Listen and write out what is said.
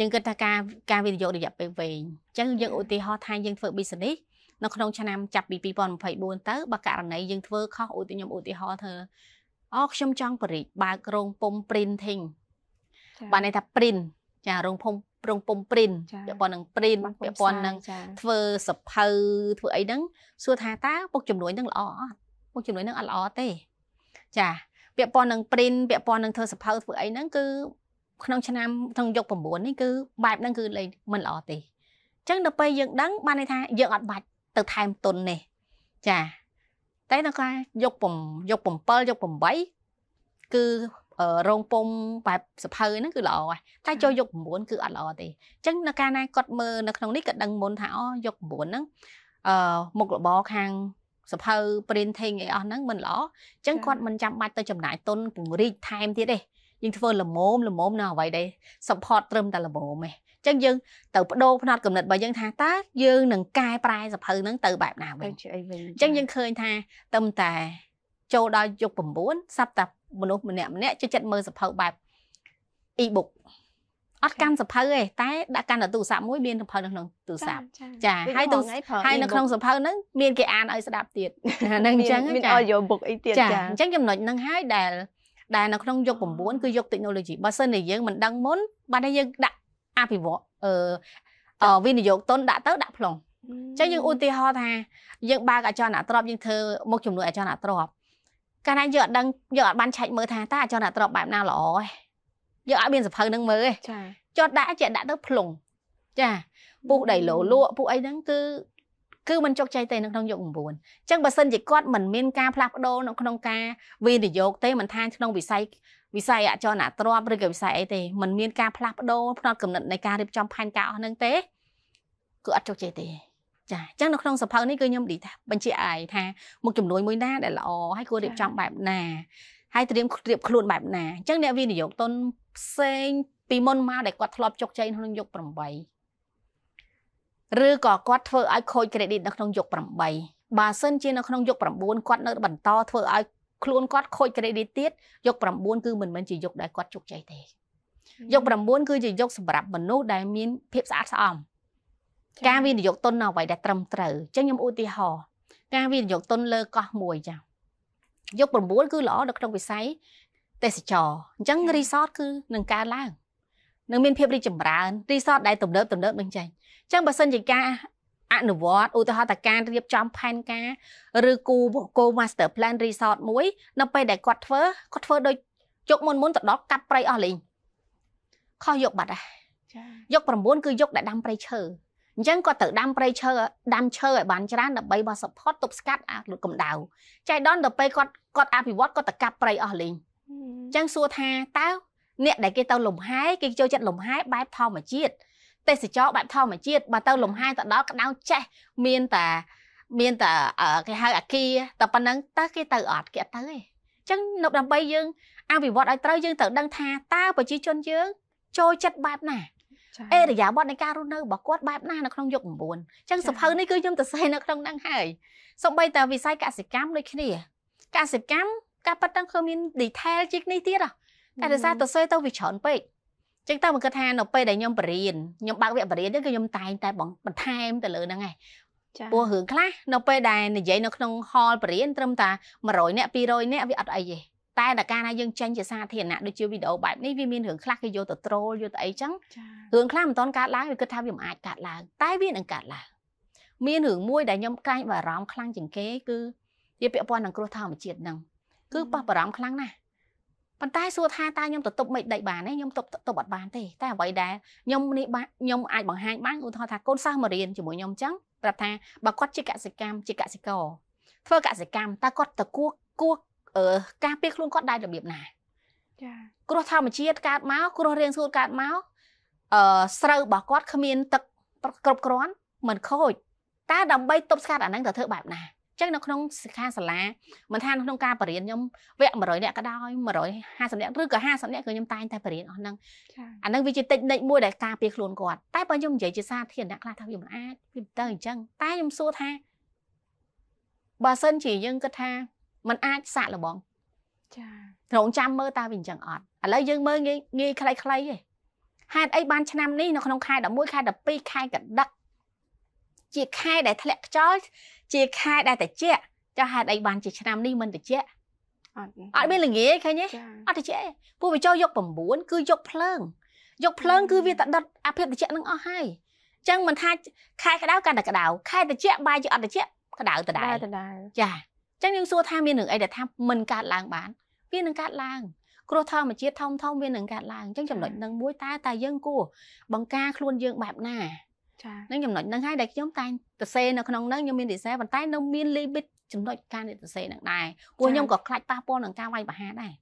ចឹងគិតថាការការវិនិយោគរយៈពេលវែងចឹងយើងឧទាហរណ៍ថាយើងធ្វើ business នៅក្នុងឆ្នាំចាប់ពី2024ទៅបើករណីយើងធ្វើខុសឧទាខ្ញុំឧទាហរណ៍ធ្វើអូខ្ញុំចង់បរិចបើករោងពុំ printing បានន័យថា print ចារោងភុំរោងពុំ print ពាក់ព័ន្ធនឹង print ពាក់ព័ន្ធនឹងធ្វើសភៅធ្វើអីហ្នឹងសួរថាតើពុកជំនួយនឹងល្អអត់ពុកជំនួយនឹងអត់ល្អទេចាពាក់ព័ន្ធនឹង print ពាក់ព័ន្ធនឹងធ្វើសភៅធ្វើអីហ្នឹងគឺក្នុងឆ្នាំក្នុងយុគ9នេះគឺបែបហ្នឹងគឺលេងមិនល្អទេអញ្ចឹងដល់ពេលយើងដឹងបានន័យថាយើងអត់បាច់ទៅថែមទុននេះចាតែដល់កាលយុគយុគ7យុគ8គឺរងពំបែបសភៅហ្នឹងគឺល្អហើយតែចូលយុគ9គឺអត់ល្អទេអញ្ចឹងនៅការណាគាត់មើលនៅក្នុងនេះគាត់ដឹងមុនថាអូយុគ9ហ្នឹងអឺមុខរបរខាងសភៅ printing អីអស់ហ្នឹងមិនល្អអញ្ចឹងគាត់មិនចាំបាច់ទៅចំណាយទុនពង្រីកថែមទៀតទេយើងធ្វើល្មមល្មមនៅអ្វីដែរ support ត្រឹមតែល្មមទេចឹងយើងទៅបដូរផ្នត់គំនិតរបស់យើងថាតើយើងនឹងកែប្រែសភៅហ្នឹងទៅបែបណាវិញចឹងយើងឃើញថាត្រឹមតែចូលដល់យុគ9សັບតាមនុស្សម្នាក់ម្នាក់ចូលចិត្តមើលសភៅបែប e-book អត់កាន់សភៅទេតែដាក់កាន់ទូរស័ព្ទមួយមានសភៅនៅក្នុងទូរស័ព្ទចាហើយទូហើយនៅក្នុងសភៅហ្នឹងមានគេអានឲ្យស្ដាប់ទៀតហ្នឹងអញ្ចឹងមាន audio book អីទៀតចាអញ្ចឹងចំណុចហ្នឹងហើយដែលដែលនៅក្នុងយុគ9គឺយុគ technology បើសិនជាយើងមិនដឹងមុនបានតែយើងដាក់អភិវឌ្ឍអឺវិនិយោគទុនដាក់ទៅដាក់ប្លង់ចឹងយើងឧទាហរណ៍ថា យើងបើកអចលនទ្រព្យយើងធ្វើមុខជំនួយអចលនទ្រព្យកាលណាយើងអត់ដឹងយើងអត់បានឆែកមើលថាតើអចលនទ្រព្យបែបណាល្អឯងយើងអត់មានសភៅនឹងមើលទេចាចុះដាក់ជាដាក់ទៅភ្លុងចាពុះដីលោលក់ពុះអីហ្នឹងគឺគឺมันជោគជ័យទេនៅក្នុងយុគ9អញ្ចឹងបើសិនជាគាត់មិនមានការផ្លាស់ប្ដូរនៅក្នុងការវិនិយោគទេមិនថាក្នុងវិស័យវិស័យអចលនទ្រព្យឬក៏វិស័យអីទេมันមានការផ្លាស់ប្ដូរផ្នត់គំនិតនៃការរៀបចំផែនការអស់ហ្នឹងទេគឺអត់ជោគជ័យទេចាអញ្ចឹងនៅក្នុងសភៅនេះគឺខ្ញុំនិយាយ ថាបញ្ជាឲ្យថាមុខជំនួយមួយណាដែលល្អហើយគួររៀបចំបែបណាហើយត្រៀមរៀបខ្លួនបែបណាអញ្ចឹងអ្នកវិនិយោគទុនផ្សេងពីមុនមកដែលគាត់ធ្លាប់ជោគជ័យក្នុងយុគ8ឬក៏គាត់ធ្វើឲ្យខូច credit នៅក្នុងយុគ8បើសិនជានៅក្នុងយុគ9គាត់នៅ បន្តធ្វើឲ្យខ្លួនគាត់ខូច credit ទៀតយុគ9គឺមិនមែនជាយុគដែលគាត់ជោគជ័យទេយុគ9គឺជាយុគសម្រាប់មនុស្សដែលមាន ភាពស្អាតស្អំការវិនិយោគទុននៅអ្វីដែលត្រឹមត្រូវអញ្ចឹងខ្ញុំឧទាហរណ៍ការវិនិយោគទុនលើកោះមួយចាយុគ9គឺល្អនៅក្នុងវិស័យទេសចរអញ្ចឹង resort គឺនឹងកើនឡើងនឹងមានភាពរីកចម្រើនរីសតដែលទំនើបទំនើបនឹងចេញអញ្ចឹងបើសិនជាការអនុវត្តឧទាហរណ៍តការរៀបចំផែនការឬគូគោ master plan resort មួយ នៅពេលដែលគាត់ធ្វើគាត់ធ្វើដូចយកមុនមុនទៅដល់កាត់ព្រៃអស់លីងខុសយកបាត់ហើយយក9គឺយកដែលដាំព្រៃឈើអញ្ចឹងគាត់ត្រូវដាំព្រៃឈើដាំឈើឲ្យបាន ច្រើនដើម្បីបោះសុផុតទប់ស្កាត់អាលុតកម្ដៅចៃដនទៅពេលគាត់គាត់អភិវឌ្ឍគាត់ទៅកាប់ព្រៃអស់លីងអញ្ចឹងសួរថាតើអ្នកដែលគេទៅលំហែគេចូលចិត្តលំហែបែបធម្មជាតិទេសចរបែបធម្មជាតិបើទៅលំហែទៅដល់ក្តៅចេះមានតែមានតែគេហៅអាគារតែប៉ុណ្្នឹងតើគេទៅអត់គេអត់ទៅទេអញ្ចឹងនៅដើម្បីយើងអភិវឌ្ឍឲ្យត្រូវយើងត្រូវដឹងថាតើប្រជាជនយើងចូលចិត្តបែបណាអេរយាបត់នៃការរស់នៅរបស់គាត់បែបណានៅក្នុងយុគ9អញ្ចឹងសភៅនេះគឺខ្ញុំទៅសេនៅក្នុងហ្នឹងហើយសូម្បីតែវិស័យកសិកម្មដូចគ្នាកសិកម្មការប៉ັດទាំងគឺមាន detail ជាងនេះទៀតហ៎តែដោយសារទៅសេទៅវាច្រើនពេកចឹងតើមកគិតថានៅពេលដែលខ្ញុំបរៀនខ្ញុំបើកវគ្គបរៀនហ្នឹងគឺខ្ញុំតែងតែបន្ថែមទៅលើហ្នឹងឯងព្រោះរឿងខ្លះនៅពេលដែលនិយាយនៅក្នុង hall បរៀនត្រឹមតែ100នាក់200នាក់វាអត់អីទេតែដល់ការណាយើងចេញជាសាធារណៈដូចជាវីដេអូបែបនេះវាមានរឿងខ្លះគេយកទៅ troll យកទៅអីចឹងរឿងខ្លះមិនតន់កើតឡើងវាគិតថាវាមិនអាចកើតឡើងតែវានឹងកើតឡើងមានរឿងមួយដែលខ្ញុំកាញ់បារម្ភខ្លាំងជាងគេគឺវាពាក់ព័ន្ធនឹងគ្រោះធម្មជាតិហ្នឹងគឺប៉ះបារម្ភខ្លាំងណាស់ប៉ុន្តែសួរថាតើខ្ញុំទៅទប់មិនដីបានទេខ្ញុំទប់ទប់អត់បានទេតែអ្វីដែលខ្ញុំនេះខ្ញុំអាចបង្ហាញបានឧទាហរណ៍ថាកូនសិស្សមករៀនជាមួយខ្ញុំអញ្ចឹងប្រាប់ថាបើគាត់ជាកសិកម្មជាកសិករធ្វើកសិកម្មតើគាត់ទៅគួគួការពារខ្លួនគាត់ដែររបៀបណាចាគ្រោះធម្មជាតិកើតមកគ្រោះរាំងស្ងួតកើតមកអឺស្រូវរបស់គាត់គ្មានទឹកគ្រប់គ្រាន់មិនខូចតើដើម្បីទប់ស្កាត់អាហ្នឹងទៅធ្វើបែបណាចឹងនៅក្នុងសិក្ខាសាលាមិនថាក្នុងការបរិញ្ញាខ្ញុំវគ្គ100នាក់ក៏ដោយ150នាក់ឬក៏50នាក់គឺខ្ញុំតែងតែបរិញ្ញាអស់ហ្នឹងអាហ្នឹងវាជាតិចនិចមួយដែលការពារខ្លួនគាត់តែបើខ្ញុំនិយាយជាសាធារណៈខ្លះថាវាមិនអាចវាទៅអញ្ចឹងតែខ្ញុំសួរថាបើសិនជាយើងគិតថាมันអាចសាក់លបងចាត្រង់ចាំមើលតើវាអញ្ចឹងអត់ឥឡូវយើងមើលងាយងាយខ្លីៗឯងហេតុអីបានឆ្នាំនេះនៅក្នុងខែ11ខែ12ខែកដឹកជាខែដែលធ្លាក់ខ្យល់ជាខែដែលត្រជាក់ចុះហេតុអីបានជាឆ្នាំនេះមិនត្រជាក់អត់អត់មានល្ងាយឃើញទេអត់ត្រជាក់ទេពួកវាចូលយក9គឺយកភ្លើងយកភ្លើងគឺវាតដិតអាភិបត្រជាក់នឹងអស់ហើយអញ្ចឹងមិនថាខែក្តៅកាន់តែក្តៅខែត្រជាក់បាយជាអត់ត្រជាក់ក្តៅដដែលចាអញ្ចឹងយើងសួរថាមានរឿងអីដែលថាមិនកើតឡើងបានវានឹងកើតឡើងគ្រោះធម្មជាតិធំធំវានឹងកើតឡើងអញ្ចឹងចំណុចនឹងមួយតើតើយើងគួរបង្ការខ្លួនយើងបែបណានឹងចំណុចហ្នឹងហើយដែលខ្ញុំតែងទៅសេនៅក្នុងហ្នឹងខ្ញុំមានរិះសេប៉ុន្តែនៅមាន limit ចំណុចការនិតសេនឹងដែរព្រោះខ្ញុំក៏ខ្លាចប៉ះពាល់នឹងការវាយប្រហារដែរ